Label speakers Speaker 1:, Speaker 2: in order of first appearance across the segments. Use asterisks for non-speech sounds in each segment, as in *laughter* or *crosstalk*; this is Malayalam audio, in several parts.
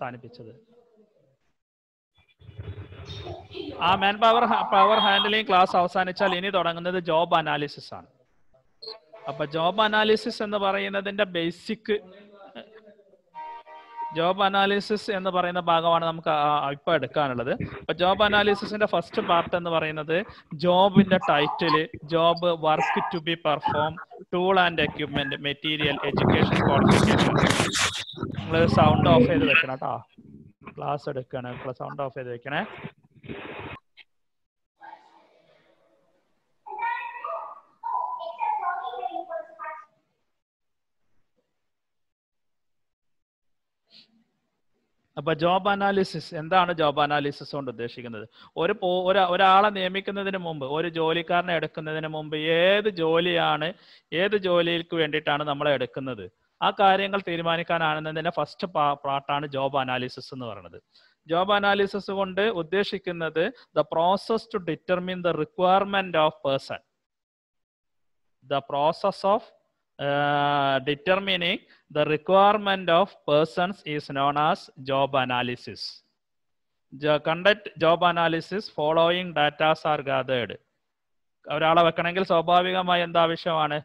Speaker 1: സ്ഥാനിപ്പിച്ചത് ആ man power power handling class അവസാനിച്ചാൽ ഇനി തുടങ്ങുന്നത് ജോബ് അനാലിസിസ് ആണ് അപ്പൊ ജോബ് അനാലിസിസ് എന്ന് പറയുന്നതിന്റെ ബേസിക് ജോബ് അനാലിസിസ് എന്ന് പറയുന്ന ഭാഗമാണ് നമുക്ക് ഇപ്പൊ എടുക്കാനുള്ളത് അപ്പൊ ജോബ് അനാലിസിസിന്റെ ഫസ്റ്റ് പാർട്ട് എന്ന് പറയുന്നത് ജോബിന്റെ title job work to be perform tool and equipment material education qualification നിങ്ങൾ സൗണ്ട് ഓഫ് ചെയ്ത് വെക്കണം കേട്ടോ ക്ലാസ് എടുക്കാണ് സൗണ്ട് ഓഫ് ചെയ്ത് വെക്കണേ അപ്പൊ ജോബ് അനാലിസിസ് എന്താണ് ജോബ് അനാലിസിസ് കൊണ്ട് ഉദ്ദേശിക്കുന്നത് ഒരു ഒരാളെ നിയമിക്കുന്നതിന് മുമ്പ് ഒരു ജോലിക്കാരനെ എടുക്കുന്നതിന് മുമ്പ് ഏത് ജോലിയാണ് ഏത് ജോലിക്ക് വേണ്ടിയിട്ടാണ് നമ്മളെ എടുക്കുന്നത് ആ കാര്യങ്ങൾ തീരുമാനിക്കാനാണെന്ന് തന്നെ ഫസ്റ്റ് പാർട്ടാണ് ജോബ് അനാലിസിസ് എന്ന് പറയുന്നത് ജോബ് അനാലിസിസ് കൊണ്ട് ഉദ്ദേശിക്കുന്നത് the process to determine the requirement of person the process of determining the requirement of persons is known as job analysis conduct job analysis following datas are gathered ഒരാളെ വെക്കണമെങ്കിൽ സ്വാഭാവികമായി എന്താവശ്യമാണ് ആവശ്യമാണ്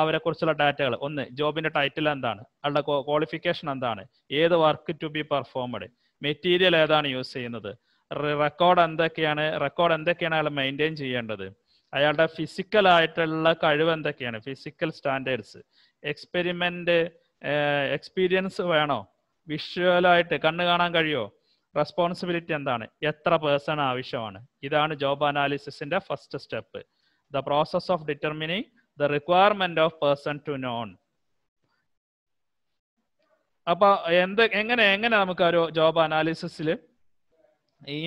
Speaker 1: അവരെ കുറിച്ചുള്ള ഡാറ്റകൾ ഒന്ന് ജോബിന്റെ ടൈറ്റിൽ എന്താണ് അവരുടെ ക്വാളിഫിക്കേഷൻ എന്താണ് ഏത് work to be performed material ഏതാണ് യൂസ് ചെയ്യുന്നത് റെക്കോർഡ് എന്തൊക്കെയാണ് റെക്കോർഡ് എന്തൊക്കെയാണ് അയാൾ മെയിൻറ്റെയിൻ ചെയ്യേണ്ടത് അയാളുടെ ഫിസിക്കൽ ആയിട്ടുള്ള കഴിവ് എന്തൊക്കെയാണ് ഫിസിക്കൽ സ്റ്റാൻഡേർഡ്സ് എക്സ്പെരിമെന്റ് എക്സ്പീരിയൻസ് വേണോ വിഷ്വലായിട്ട് കണ്ണ് കാണാൻ കഴിയുമോ റെസ്പോൺസിബിലിറ്റി എന്താണ് എത്ര പേഴ്സൺ ആവശ്യമാണ് ഇതാണ് ജോബ് അനാലിസിസിന്റെ first step the process of determining the requirement of person to known അപ്പൊ എന്ത് എങ്ങനെ എങ്ങനെ നമുക്ക് ഒരു ജോബ് അനാലിസിസിൽ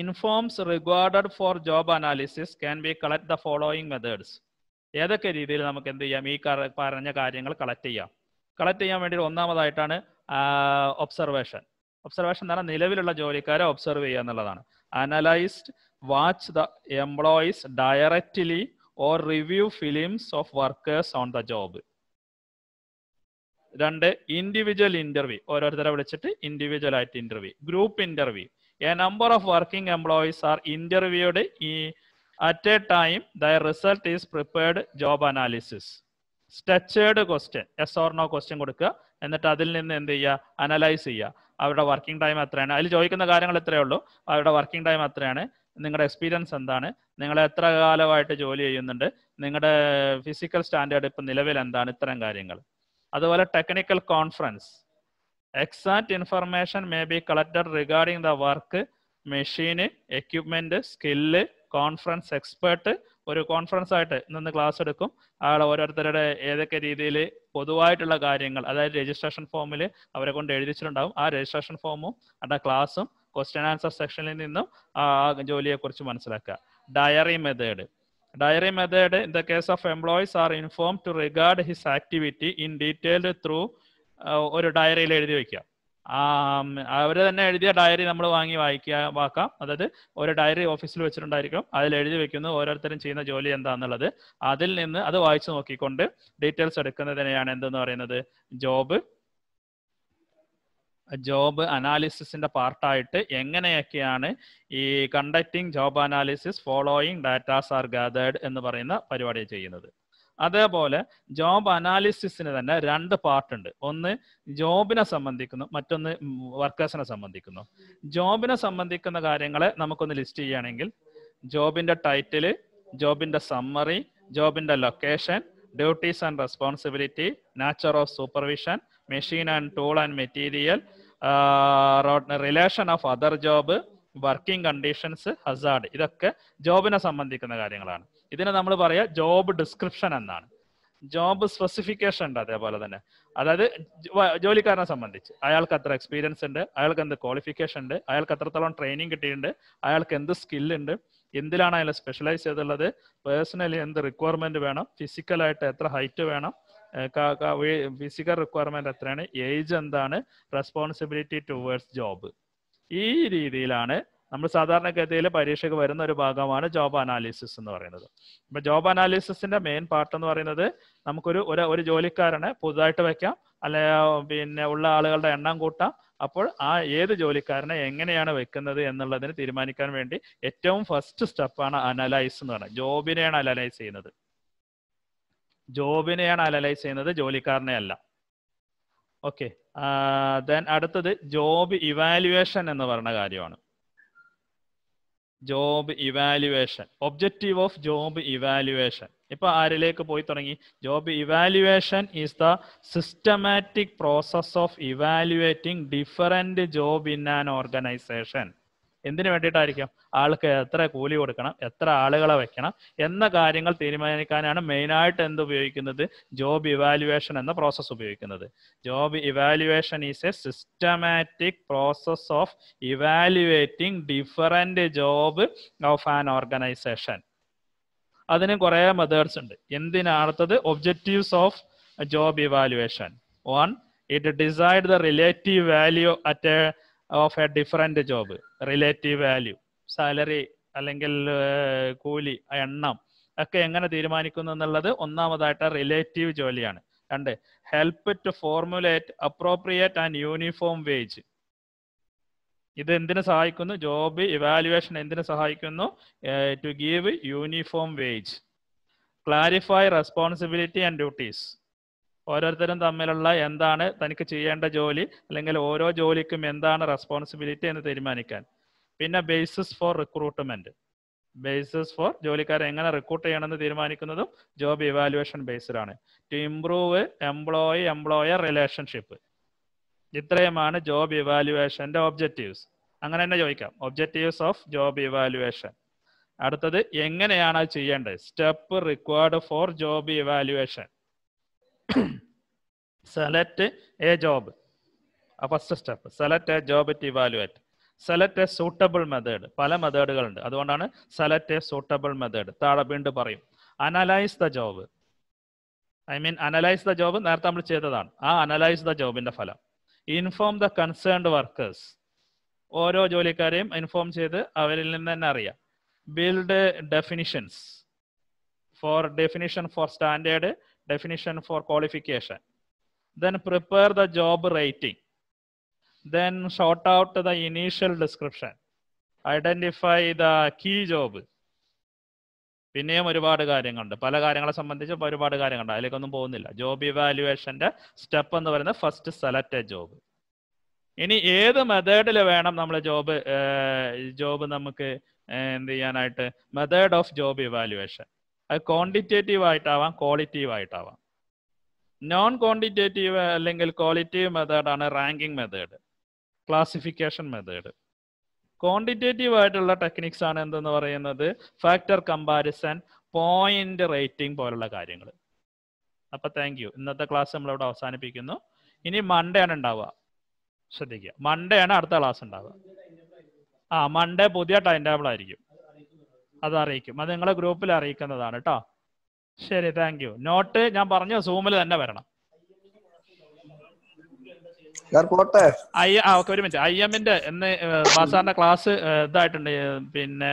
Speaker 1: informs required for job analysis can be collect the following methods ഏതൊക്കെ രീതിയിൽ നമുക്ക് എന്ത് ചെയ്യാം ഈ പറഞ്ഞ കാര്യങ്ങൾ കളക്ട് ചെയ്യാം കളക്ട് ചെയ്യാൻ വേണ്ടി ഒന്നാമതായിട്ടാണ് ഒബ്സർവേഷൻ ഒബ്സർവേഷൻ എന്ന് പറഞ്ഞാൽ നിലവിലുള്ള ജോലിക്കാരെ ഒബ്സർവ് ചെയ്യുക എന്നുള്ളതാണ് analysed watch the employees directly or review films of workers on the job രണ്ട് ഇൻഡിവിജ്വൽ ഇന്റർവ്യൂ ഓരോരുത്തരെ വിളിച്ചിട്ട് ഇൻഡിവിജ്വൽ ആയിട്ട് interview group interview a number of working employees are interviewed ഈ at a time the result is prepared job analysis structured question yes or no question കൊടുക്കുക എന്നിട്ട് അതിൽ നിന്ന് എന്ത് ചെയ്യുക അനലൈസ് ചെയ്യുക അവരുടെ വർക്കിംഗ് ടൈം എത്രയാണ് അതിൽ ചോദിക്കുന്ന കാര്യങ്ങൾ എത്രയേ ഉള്ളൂ അവരുടെ വർക്കിംഗ് ടൈം എത്രയാണ് നിങ്ങളുടെ എക്സ്പീരിയൻസ് എന്താണ് നിങ്ങൾ എത്ര കാലമായിട്ട് ജോലി ചെയ്യുന്നുണ്ട് നിങ്ങളുടെ ഫിസിക്കൽ സ്റ്റാൻഡേർഡ് ഇപ്പം നിലവിൽ എന്താണ് ഇത്തരം കാര്യങ്ങൾ അതുപോലെ technical conference exact information may be collected regarding the work machine equipment skill conference expert ഒരു കോൺഫറൻസ് ആയിട്ട് നിന്ന് ക്ലാസ് എടുക്കും അയാൾ ഓരോരുത്തരുടെ ഏതൊക്കെ രീതിയിൽ പൊതുവായിട്ടുള്ള കാര്യങ്ങൾ അതായത് രജിസ്ട്രേഷൻ ഫോമിൽ അവരെ കൊണ്ട് എഴുതിച്ചിട്ടുണ്ടാവും ആ രജിസ്ട്രേഷൻ ഫോമും അവരുടെ ക്ലാസ്സും ക്വസ്റ്റ്യൻ ആൻസർ സെക്ഷനിൽ നിന്നും ആ ജോലിയെക്കുറിച്ച് മനസ്സിലാക്കുക diary method diary method in the case of employees are inform to regard his activity in detailed through ഒരു ഡയറിയിൽ എഴുതി വയ്ക്കുക അവർ തന്നെ എഴുതിയ ഡയറി നമ്മൾ വാങ്ങി വായിക്കുക വാക്കാം അതായത് ഒരു ഡയറി ഓഫീസിൽ വെച്ചിട്ടുണ്ടായിരിക്കും അതിൽ എഴുതി വെക്കുന്നു ഓരോരുത്തരും ചെയ്യുന്ന ജോലി എന്താണെന്നുള്ളത് അതിൽ നിന്ന് അത് വായിച്ചു നോക്കിക്കൊണ്ട് ഡീറ്റെയിൽസ് എടുക്കുന്നതിനെയാണ് എന്തെന്ന് പറയുന്നത് ജോബ് ജോബ് അനാലിസിസിന്റെ പാർട്ടായിട്ട് എങ്ങനെയൊക്കെയാണ് ഈ conducting job analysis following datas are gathered എന്ന് പറയുന്ന പരിപാടി ചെയ്യുന്നത് അതേപോലെ ജോബ് അനാലിസിസിന് തന്നെ രണ്ട് പാർട്ടുണ്ട് ഒന്ന് ജോബിനെ സംബന്ധിക്കുന്നു മറ്റൊന്ന് വർക്കേഴ്സിനെ സംബന്ധിക്കുന്നു ജോബിനെ സംബന്ധിക്കുന്ന കാര്യങ്ങളെ നമുക്കൊന്ന് ലിസ്റ്റ് ചെയ്യുകയാണെങ്കിൽ ജോബിന്റെ ടൈറ്റില് ജോബിന്റെ സമ്മറി ജോബിന്റെ location duties and responsibility nature of supervision machine and tool and material uh, relation of other job, working conditions hazard ഇതൊക്കെ ജോബിനെ സംബന്ധിക്കുന്ന കാര്യങ്ങളാണ് ഇതിനെ നമ്മൾ പറയുക ജോബ് ഡിസ്ക്രിപ്ഷൻ എന്നാണ് ജോബ് സ്പെസിഫിക്കേഷൻ ഉണ്ട് അതേപോലെ തന്നെ അതായത് ജോലിക്കാരനെ സംബന്ധിച്ച് അയാൾക്ക് അത്ര എക്സ്പീരിയൻസ് ഉണ്ട് അയാൾക്ക് എന്ത് ക്വാളിഫിക്കേഷൻ ഉണ്ട് അയാൾക്ക് എത്രത്തോളം ട്രെയിനിങ് കിട്ടിയിട്ടുണ്ട് അയാൾക്ക് എന്ത് സ്കില്ലുണ്ട് എന്തിലാണ് അയാൾ സ്പെഷ്യലൈസ് ചെയ്തുള്ളത് പേഴ്സണലി എന്ത് റിക്വയർമെന്റ് വേണം ഫിസിക്കലായിട്ട് എത്ര ഹൈറ്റ് വേണം ഫിസിക്കൽ റിക്വയർമെന്റ് എത്രയാണ് ഏജ് എന്താണ് റെസ്പോൺസിബിലിറ്റി ടുവേർഡ്സ് ജോബ് ഈ രീതിയിലാണ് നമ്മൾ സാധാരണഗതിയിൽ പരീക്ഷയ്ക്ക് വരുന്ന ഒരു ഭാഗമാണ് ജോബ് അനാലിസിസ് എന്ന് പറയുന്നത് ഇപ്പൊ ജോബ് അനാലിസിസിന്റെ മെയിൻ പാർട്ട് എന്ന് പറയുന്നത് നമുക്കൊരു ഒരു ഒരു ജോലിക്കാരനെ പുതുതായിട്ട് വെക്കാം അല്ലെ പിന്നെ ഉള്ള ആളുകളുടെ എണ്ണം കൂട്ടാം അപ്പോൾ ആ ഏത് ജോലിക്കാരനെ എങ്ങനെയാണ് വെക്കുന്നത് എന്നുള്ളതിന് തീരുമാനിക്കാൻ വേണ്ടി ഏറ്റവും ഫസ്റ്റ് സ്റ്റെപ്പാണ് അനലൈസ് എന്ന് പറയുന്നത് ജോബിനെയാണ് അനലൈസ് ചെയ്യുന്നത് ജോബിനെയാണ് അനലൈസ് ചെയ്യുന്നത് ജോലിക്കാരനെ അല്ല ഓക്കെ ദെൻ അടുത്തത് ജോബ് ഇവാലുവേഷൻ എന്ന് പറയുന്ന കാര്യമാണ് job evaluation objective of job evaluation ഇപ്പൊ ആരിലേക്ക് പോയി തുടങ്ങി job evaluation is the systematic process of evaluating different job in an organisation എന്തിനു വേണ്ടിയിട്ടായിരിക്കും ആൾക്ക് എത്ര കൂലി കൊടുക്കണം എത്ര ആളുകളെ വെക്കണം എന്ന കാര്യങ്ങൾ തീരുമാനിക്കാനാണ് മെയിനായിട്ട് എന്ത് ഉപയോഗിക്കുന്നത് ജോബ് ഇവാലുവേഷൻ എന്ന പ്രോസസ്സ് ഉപയോഗിക്കുന്നത് job evaluation is a systematic process of evaluating different job of an organisation അതിന് കുറേ മെതേഡ്സ് ഉണ്ട് എന്തിനാണത്തത് objectives of job evaluation one it decide the relative value at a of a different job relative value salary അല്ലെങ്കിൽ കൂലി എണ്ണം ഒക്കെ എങ്ങനെ തീരുമാനിക്കുന്നു എന്നുള്ളത് ഒന്നാമതായിട്ട് റിലേറ്റീവ് ജോലിയാണ് രണ്ട് help to formulate appropriate and uniform wage ഇത് എന്തിനു സഹായിക്കുന്നു ജോബ് ഇവാലുവേഷൻ എന്തിനു സഹായിക്കുന്നു to give uniform wage clarify responsibility and duties ഓരോരുത്തരും തമ്മിലുള്ള എന്താണ് തനിക്ക് ചെയ്യേണ്ട ജോലി അല്ലെങ്കിൽ ഓരോ ജോലിക്കും എന്താണ് റെസ്പോൺസിബിലിറ്റി എന്ന് തീരുമാനിക്കാൻ പിന്നെ basis for recruitment basis for ജോലിക്കാരെ എങ്ങനെ റിക്രൂട്ട് ചെയ്യണമെന്ന് തീരുമാനിക്കുന്നതും ജോബ് ഇവാലുവേഷൻ ബേസിലാണ് to improve employee employer relationship ഇത്രയുമാണ് ജോബ് ഇവാലുവേഷന്റെ ഒബ്ജക്റ്റീവ്സ് അങ്ങനെ തന്നെ ചോദിക്കാം ഒബ്ജക്റ്റീവ്സ് ഓഫ് ജോബ് ഇവാലുവേഷൻ അടുത്തത് എങ്ങനെയാണ് അത് ചെയ്യേണ്ടത് step required for job evaluation *coughs* select a job. A first step. Select a job to evaluate. Select a suitable method പല മെത്തേഡുകളുണ്ട് അതുകൊണ്ടാണ് സെലക്ട് എ സൂട്ടബിൾ മെത്തേഡ് താഴെ വീണ്ടും പറയും analyse the job I mean analyse the job നേരത്തെ നമ്മൾ ചെയ്തതാണ് ആ അനലൈസ് ദ ജോബിന്റെ ഫലം ഇൻഫോം ദ കൺസേൺഡ് വർക്കേഴ്സ് ഓരോ ജോലിക്കാരെയും ഇൻഫോം ചെയ്ത് അവരിൽ നിന്ന് തന്നെ അറിയാം build definitions for definition for standard, definition for qualification. Then prepare the job rating. Then sort out the initial description. Identify the key job. പിന്നെയും ഒരുപാട് കാര്യങ്ങളുണ്ട് പല കാര്യങ്ങളെ സംബന്ധിച്ച് ഒരുപാട് കാര്യങ്ങളുണ്ട് അതിലേക്കൊന്നും പോകുന്നില്ല ജോബ് ഇവാലുവേഷന്റെ സ്റ്റെപ്പ് എന്ന് പറയുന്നത് ഫസ്റ്റ് സെലക്ട് എ ജോബ് ഇനി ഏത് മെത്തേഡിൽ വേണം നമ്മൾ ജോബ് ജോബ് നമുക്ക് എന്ത് ചെയ്യാനായിട്ട് മെത്തേഡ് ഓഫ് ജോബ് ഇവാലുവേഷൻ അത് ക്വാണ്ടിറ്റേറ്റീവ് ആയിട്ടാവാം ക്വാളിറ്റീവ് ആയിട്ടാവാം നോൺ ക്വാണ്ടിറ്റേറ്റീവ് അല്ലെങ്കിൽ ക്വാളിറ്റീവ് മെത്തേഡാണ് ranking method classification method quantitative ആയിട്ടുള്ള ടെക്നിക്സ് ആണ് എന്തെന്ന് പറയുന്നത് ഫാക്ടർ കമ്പാരിസൺ പോയിന്റ് റേറ്റിംഗ് പോലുള്ള കാര്യങ്ങൾ അപ്പൊ താങ്ക് യു ഇന്നത്തെ ക്ലാസ് നമ്മളിവിടെ അവസാനിപ്പിക്കുന്നു ഇനി മൺഡേ ആണ് ഉണ്ടാവുക ശ്രദ്ധിക്കുക മൺഡേ ആണ് അടുത്ത ക്ലാസ് ഉണ്ടാവുക ആ മൺഡേ പുതിയ ടൈം ടേബിൾ ആയിരിക്കും അത് അറിയിക്കും അത് നിങ്ങളെ ഗ്രൂപ്പിൽ അറിയിക്കുന്നതാണ് കേട്ടോ ശരി താങ്ക് യു നോട്ട് ഞാൻ പറഞ്ഞു സൂമിൽ തന്നെ വരണം ഐ ഓക്കെ ഒരു മിനിറ്റ് ഐ എമ്മിന്റെ എന്ന് ബാസാറിന്റെ ക്ലാസ് ഇതായിട്ടുണ്ട് പിന്നെ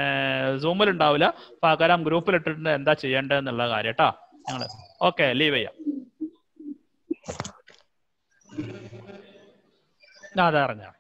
Speaker 1: സൂമിൽ ഉണ്ടാവില്ല പകരം ഗ്രൂപ്പിൽ ഇട്ടിട്ടുണ്ട് എന്താ ചെയ്യേണ്ടത് എന്നുള്ള കാര്യം കേട്ടോ ഞങ്ങള് ഓക്കെ ലീവ് ചെയ്യാം ഞാൻ അതറിഞ്ഞാ